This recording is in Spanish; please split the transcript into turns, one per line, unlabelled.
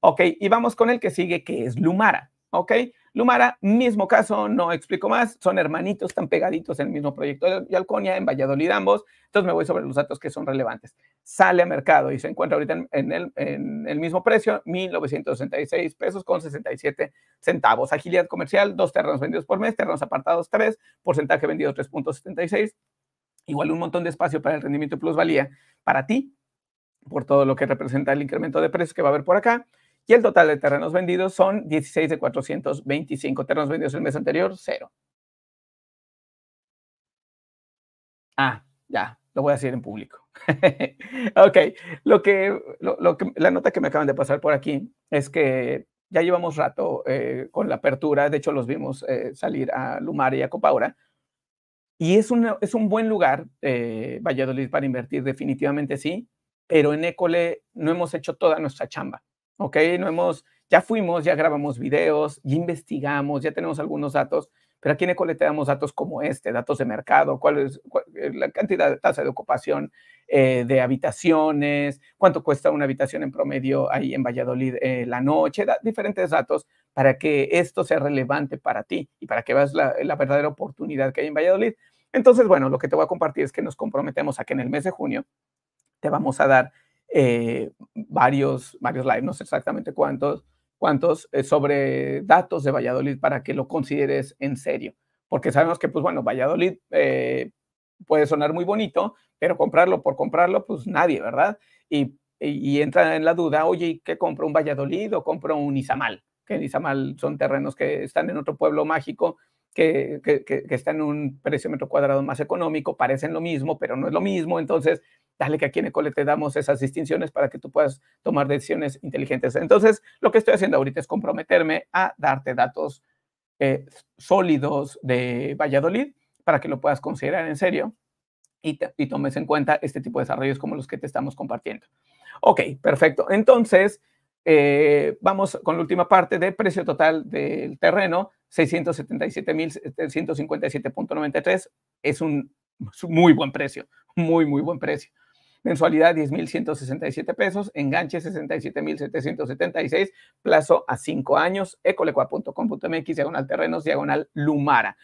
Ok, y vamos con el que sigue, que es Lumara. Ok, Lumara, mismo caso, no explico más, son hermanitos están pegaditos en el mismo proyecto de Alconia, en Valladolid ambos, entonces me voy sobre los datos que son relevantes. Sale a mercado y se encuentra ahorita en, el, en el, mismo precio, 1.966 pesos con 67 centavos. Agilidad comercial, dos terrenos vendidos por mes, terrenos apartados tres, porcentaje vendido 3.76, igual un montón de espacio para el rendimiento y plusvalía para ti, por todo lo que representa el incremento de precios que va a haber por acá. Y el total de terrenos vendidos son 16 de 425. Terrenos vendidos el mes anterior, cero. Ah, ya, lo voy a decir en público. ok, lo que, lo, la nota que me acaban de pasar por aquí es que ya llevamos rato eh, con la apertura, de hecho los vimos eh, salir a Lumar y a Copaura, y es, es un buen lugar, eh, Valladolid, para invertir, definitivamente sí, pero en École no hemos hecho toda nuestra chamba. ¿ok? No hemos, ya fuimos, ya grabamos videos, ya investigamos, ya tenemos algunos datos, pero aquí en te damos datos como este, datos de mercado, cuál es eh, la cantidad de tasa de ocupación eh, de habitaciones, cuánto cuesta una habitación en promedio ahí en Valladolid eh, la noche, diferentes datos para que esto sea relevante para ti y para que veas la, la verdadera oportunidad que hay en Valladolid. Entonces, bueno, lo que te voy a compartir es que nos comprometemos a que en el mes de junio te vamos a dar eh, varios, varios live, no sé exactamente cuántos, cuántos eh, sobre datos de Valladolid para que lo consideres en serio. Porque sabemos que, pues bueno, Valladolid eh, puede sonar muy bonito, pero comprarlo por comprarlo, pues nadie, ¿verdad? Y, entra en la duda, oye, ¿qué compro un Valladolid o compro un Izamal? Que en Izamal son terrenos que están en otro pueblo mágico, que, que, está en un precio metro cuadrado más económico, parecen lo mismo, pero no es lo mismo. Entonces, dale que aquí en Ecole te damos esas distinciones para que tú puedas tomar decisiones inteligentes. Entonces, lo que estoy haciendo ahorita es comprometerme a darte datos eh, sólidos de Valladolid para que lo puedas considerar en serio y, y, tomes en cuenta este tipo de desarrollos como los que te estamos compartiendo. Ok, perfecto. Entonces, eh, vamos con la última parte de precio total del terreno, 677.157.93. es un muy buen precio, muy, muy buen precio mensualidad 10.167 pesos, enganche 67.776, plazo a 5 años, ecolecua.com.mx, diagonal terrenos, diagonal lumara.